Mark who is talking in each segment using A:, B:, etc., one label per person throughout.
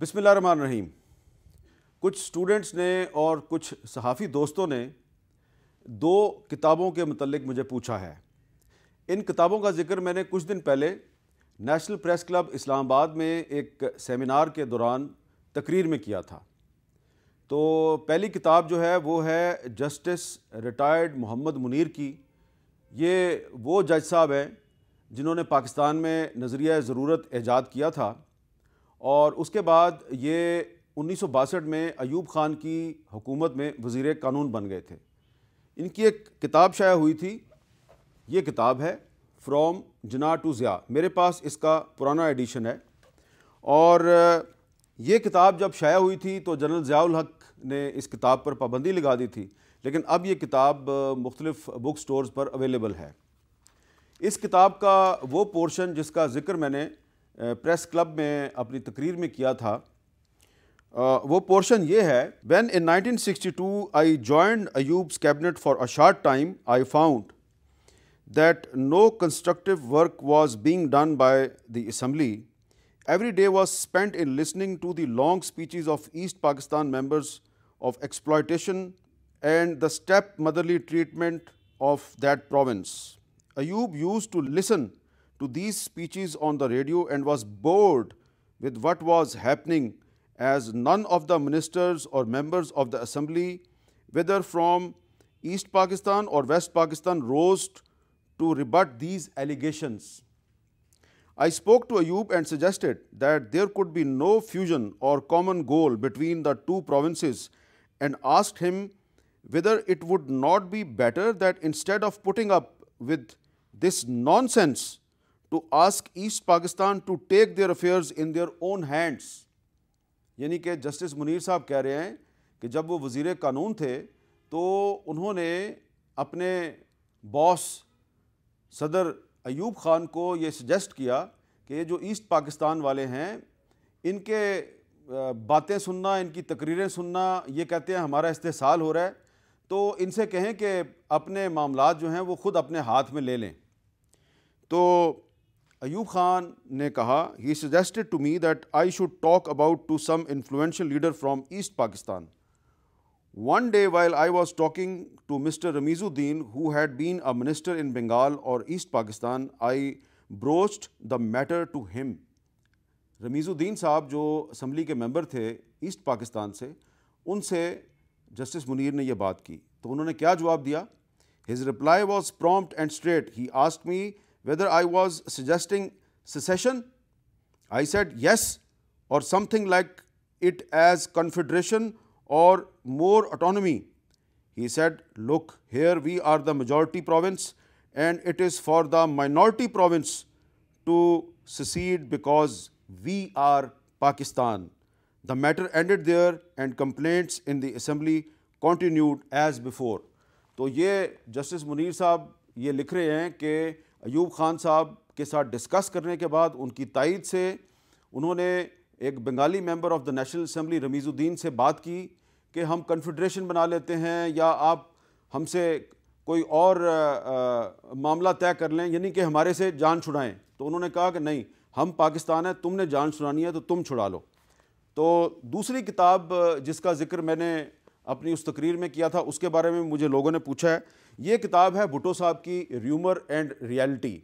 A: بسم اللہ الرحمن الرحیم کچھ اسٹوڈنٹس نے اور کچھ صحافی دوستوں نے دو کتابوں کے متعلق مجھے پوچھا ہے ان کتابوں کا ذکر میں نے کچھ دن پہلے نیشنل پریس کلب اسلام آباد میں ایک سیمینار کے دوران تقریر میں کیا تھا تو پہلی کتاب جو ہے وہ ہے جسٹس ریٹائرڈ محمد منیر کی یہ وہ جج صاحب ہیں جنہوں نے پاکستان میں نظریہ ضرورت ایجاد کیا تھا اور اس کے بعد یہ انیس سو باسٹھ میں ایوب خان کی حکومت میں وزیر قانون بن گئے تھے ان کی ایک کتاب شائع ہوئی تھی یہ کتاب ہے فرام جنا ٹو ضیاء میرے پاس اس کا پرانا ایڈیشن ہے اور یہ کتاب جب شائع ہوئی تھی تو جنرل ضیاء الحق نے اس کتاب پر پابندی لگا دی تھی لیکن اب یہ کتاب مختلف بک سٹورز پر اویلیبل ہے اس کتاب کا وہ پورشن جس کا ذکر میں نے پریس کلب میں اپنی تقریر میں کیا تھا وہ پورشن یہ ہے when in nineteen sixty two I joined Ayub's cabinet for a short time I found that no constructive work was being done by the assembly every day was spend in listening to the long speeches of East Pakistan members of exploitation and the step motherly treatment of that province Ayub use to listen to these speeches on the radio and was bored with what was happening as none of the ministers or members of the assembly, whether from East Pakistan or West Pakistan, rose to rebut these allegations. I spoke to Ayub and suggested that there could be no fusion or common goal between the two provinces and asked him whether it would not be better that instead of putting up with this nonsense, to ask East Pakistan to take their affairs in their own hands یعنی کہ justice Munir صاحب کہہ رہے ہیں کہ جب وہ وزیر قانون تھے تو انہوں نے اپنے باس صدر ایوب خان کو یہ سجیسٹ کیا کہ یہ جو ایسٹ پاکستان والے ہیں ان کے باتیں سننا ان کی تقریریں سننا یہ کہتے ہیں ہمارا استحصال ہو رہا ہے تو ان سے کہیں کہ اپنے معاملات جو ہیں وہ خود اپنے ہاتھ میں لے لیں تو ایوب خان نے کہا he suggested to me that I should talk about to some influential leader from East Pakistan one day while I was talking to mister Ramizuddin who had been a minister in Bengal اور East Pakistan I broached the matter to him Ramiz الدین صاحب جو assembly کے ممبر تھے asset Pakistan سے ان سے justice Munir نے یہ بات کی تو انہوں نے کیا جواب دیا his reply was prompt and straight he ask me whether I was suggesting secession. I said yes or something like it as confederation or more autonomy. He said, look, here we are the majority province and it is for the minority province to secede because we are Pakistan. The matter ended there and complaints in the assembly continued as before. So, Justice Munir Munir साहब ये लिख रहे ایوب خان صاحب کے ساتھ discuss کرنے کے بعد ان کی تائید سے انہوں نے ایک Bengali member of the national assembly Ramizuddin سے بات کی کہ ہم کنفیڈریشن بنا لیتے ہیں یا آپ ہم سے کوئی اور معاملہ طے کر لیں یعنی کہ ہمارے سے جان چھڑائیں تو انہوں نے کہا کہ نہیں ہم پاکستان ہیں تم نے جان چھڑانی ہے تو تم چھڑا لو تو دوسری کتاب جس کا ذکر میں نے اپنی اس تقریر میں کیا تھا اس کے بارے میں مجھے لوگوں نے پوچھا ہے یہ کتاب ہے بھٹو صاحب کی ریومر اینڈ ریالٹی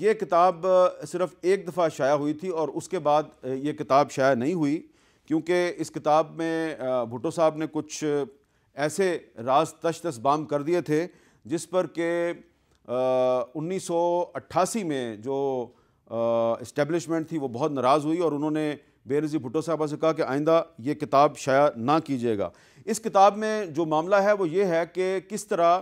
A: یہ کتاب صرف ایک دفعہ شائع ہوئی تھی اور اس کے بعد یہ کتاب شائع نہیں ہوئی کیونکہ اس کتاب میں بھٹو صاحب نے کچھ ایسے راز بام کر دیے تھے جس پر کہ انیس سو اٹھاسی میں جو اسٹیبلشمنٹ تھی وہ بہت ناراض ہوئی اور انہوں نے بے بھٹو صاحبہ سے کہا کہ آئندہ یہ کتاب شائع نہ کیجیے گا اس کتاب میں جو معاملہ ہے وہ یہ ہے کہ کس طرح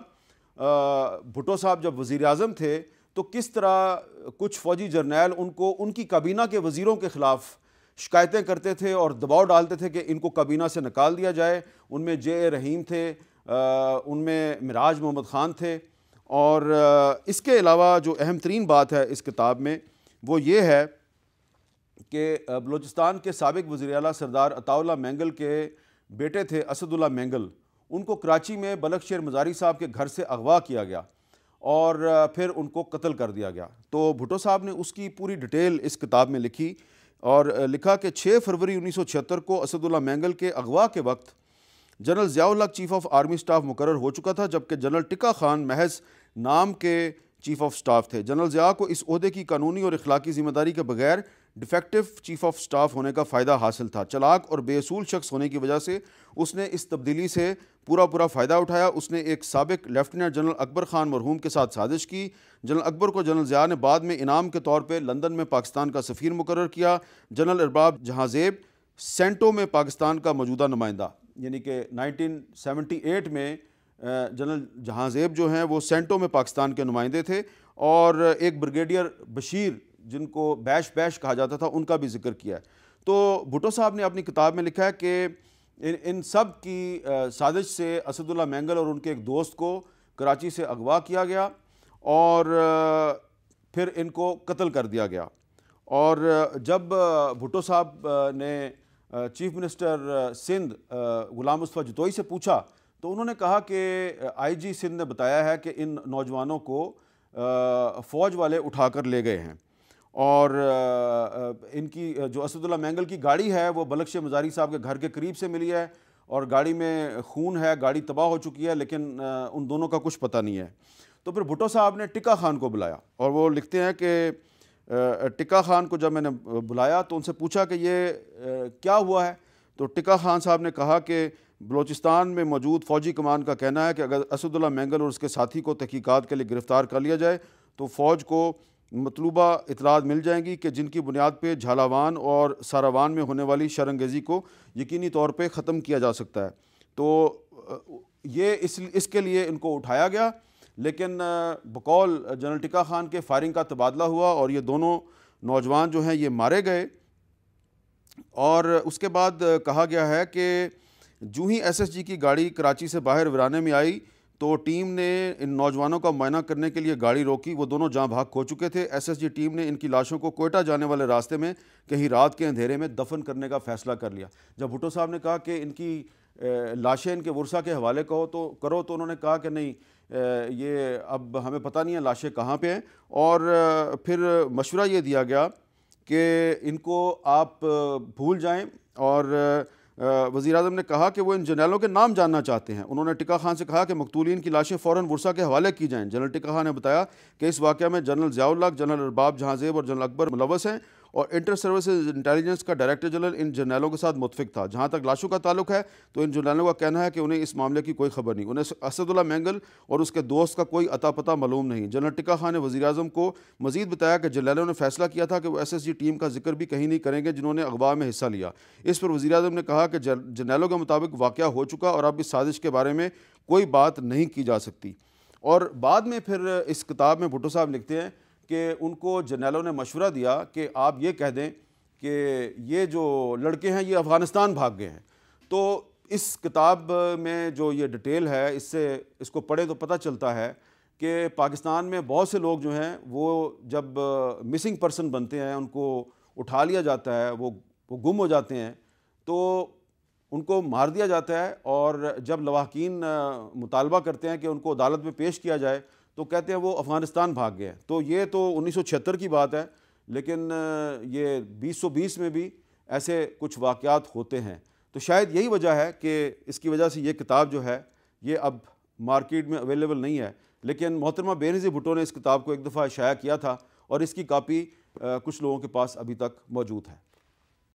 A: بھٹو صاحب جب وزیر اعظم تھے تو کس طرح کچھ فوجی جرنیل ان کو ان کی کابینہ کے وزیروں کے خلاف شکایتیں کرتے تھے اور دباؤ ڈالتے تھے کہ ان کو کابینہ سے نکال دیا جائے ان میں جے رحیم تھے ان میں مراج محمد خان تھے اور اس کے علاوہ جو اہم ترین بات ہے اس کتاب میں وہ یہ ہے کہ بلوچستان کے سابق وزیر اعلیٰ سردار اطاؤ اللہ مینگل کے بیٹے تھے اسد اللہ مینگل ان کو کراچی میں بلک شیر مزاری صاحب کے گھر سے اغوا کیا گیا اور پھر ان کو قتل کر دیا گیا تو بھٹو صاحب نے اس کی پوری ڈیٹیل اس کتاب میں لکھی اور لکھا کہ چھ فروری انیس سو چھہتر کو اسد اللہ مینگل کے اغوا کے وقت جنرل ضیاء الحق چیف آف آرمی سٹاف مقرر ہو چکا تھا جبکہ جنرل ٹکا خان محض نام کے چیف آف سٹاف تھے جنرل ضیاء کو اس عہدے کی قانونی اور اخلاقی ذمہ داری کے بغیر ڈیفیکٹو چیف آف سٹاف ہونے کا فائدہ حاصل تھا چلاک اور بے اصول شخص ہونے کی وجہ سے اس نے اس تبدیلی سے پورا پورا فائدہ اٹھایا اس نے ایک سابق لیفٹیننٹ جنرل اکبر خان مرحوم کے ساتھ سازش کی جنرل اکبر کو جنرل ضیاء نے بعد میں انعام کے طور پہ لندن میں پاکستان کا سفیر مقرر کیا جنرل ارباب جہاں زیب سینٹو میں پاکستان کا موجودہ نمائندہ یعنی کہ نائنٹین سیونٹی ایٹ میں جنرل جہاں زیب جو ہیں وہ سینٹو میں پاکستان کے نمائندے تھے اور ایک بریگیڈیئر بشیر جن کو بیش بیش کہا جاتا تھا ان کا بھی ذکر کیا ہے تو بھٹو صاحب نے اپنی کتاب میں لکھا ہے کہ ان ان سب کی سازش سے اسد اللہ مینگل اور ان کے ایک دوست کو کراچی سے اغوا کیا گیا اور پھر ان کو قتل کر دیا گیا اور جب بھٹو صاحب نے چیف منسٹر سندھ غلام مصطفیٰ جتوئی سے پوچھا تو انہوں نے کہا کہ آئی جی سندھ نے بتایا ہے کہ ان نوجوانوں کو فوج والے اٹھا کر لے گئے ہیں اور ان کی جو اسد اللہ مینگل کی گاڑی ہے وہ بلکش مزاری صاحب کے گھر کے قریب سے ملی ہے اور گاڑی میں خون ہے گاڑی تباہ ہو چکی ہے لیکن ان دونوں کا کچھ پتہ نہیں ہے تو پھر بھٹو صاحب نے ٹکا خان کو بلایا اور وہ لکھتے ہیں کہ ٹکا خان کو جب میں نے بلایا تو ان سے پوچھا کہ یہ کیا ہوا ہے تو ٹکا خان صاحب نے کہا کہ بلوچستان میں موجود فوجی کمان کا کہنا ہے کہ اگر اسد اللہ مینگل اور اس کے ساتھی کو تحقیقات کے لیے گرفتار کر لیا جائے تو فوج کو مطلوبہ اطلاعات مل جائیں گی کہ جن کی بنیاد پہ جھالاوان اور ساراوان میں ہونے والی شرنگیزی کو یقینی طور پہ ختم کیا جا سکتا ہے تو یہ اس کے لیے ان کو اٹھایا گیا لیکن بقول جنرل ٹکا خان کے فائرنگ کا تبادلہ ہوا اور یہ دونوں نوجوان جو ہیں یہ مارے گئے اور اس کے بعد کہا گیا ہے کہ جو ہی ایس ایس جی کی گاڑی کراچی سے باہر ورانے میں آئی تو ٹیم نے ان نوجوانوں کا معائنہ کرنے کے لیے گاڑی روکی وہ دونوں جہاں بھاگ کھو چکے تھے ایس ایس جی ٹیم نے ان کی لاشوں کو کوئٹہ جانے والے راستے میں کہیں رات کے اندھیرے میں دفن کرنے کا فیصلہ کر لیا جب بھٹو صاحب نے کہا کہ ان کی لاشیں ان کے ورثہ کے حوالے کہو تو کرو تو انہوں نے کہا کہ نہیں یہ اب ہمیں پتہ نہیں ہے لاشیں کہاں پہ ہیں اور پھر مشورہ یہ دیا گیا کہ ان کو آپ بھول جائیں اور وزیر اعظم نے کہا کہ وہ ان جنرلوں کے نام جاننا چاہتے ہیں انہوں نے ٹکا خان سے کہا کہ مقتولین کی لاشیں فوراً ورثہ کے حوالے کی جائیں جنرل ٹکا خان نے بتایا کہ اس واقعہ میں جنرل ضیاء الحق جنرل ارباب جہاں زیب اور جنرل اکبر ملوث ہیں اور انٹر سروسز انٹیلیجنس کا ڈائریکٹر جنرل ان جرنیلوں کے ساتھ متفق تھا جہاں تک لاشوں کا تعلق ہے تو ان جرنیلوں کا کہنا ہے کہ انہیں اس معاملے کی کوئی خبر نہیں انہیں اسد اللہ مینگل اور اس کے دوست کا کوئی عطا پتہ معلوم نہیں جنرل ٹکا خان نے وزیر اعظم کو مزید بتایا کہ جرنیلوں نے فیصلہ کیا تھا کہ وہ ایس ایس جی ٹیم کا ذکر بھی کہیں نہیں کریں گے جنہوں نے اغوا میں حصہ لیا اس پر وزیر اعظم نے کہا کہ جرنیلوں کے مطابق واقعہ ہو چکا اور اب اس سازش کے بارے میں کوئی بات نہیں کی جا سکتی اور بعد میں پھر اس کتاب میں بھٹو صاحب لکھتے ہیں کہ ان کو جنیلوں نے مشورہ دیا کہ آپ یہ کہہ دیں کہ یہ جو لڑکے ہیں یہ افغانستان بھاگ گئے ہیں تو اس کتاب میں جو یہ ڈیٹیل ہے اس سے اس کو پڑھیں تو پتہ چلتا ہے کہ پاکستان میں بہت سے لوگ جو ہیں وہ جب مسنگ پرسن بنتے ہیں ان کو اٹھا لیا جاتا ہے وہ وہ گم ہو جاتے ہیں تو ان کو مار دیا جاتا ہے اور جب لواحقین مطالبہ کرتے ہیں کہ ان کو عدالت میں پیش کیا جائے تو کہتے ہیں وہ افغانستان بھاگ گئے تو یہ تو انیس سو چھہتر کی بات ہے لیکن یہ بیس سو بیس میں بھی ایسے کچھ واقعات ہوتے ہیں تو شاید یہی وجہ ہے کہ اس کی وجہ سے یہ کتاب جو ہے یہ اب مارکیٹ میں اویلیبل نہیں ہے لیکن محترمہ بینزی بھٹو نے اس کتاب کو ایک دفعہ شائع کیا تھا اور اس کی کاپی کچھ لوگوں کے پاس ابھی تک موجود ہے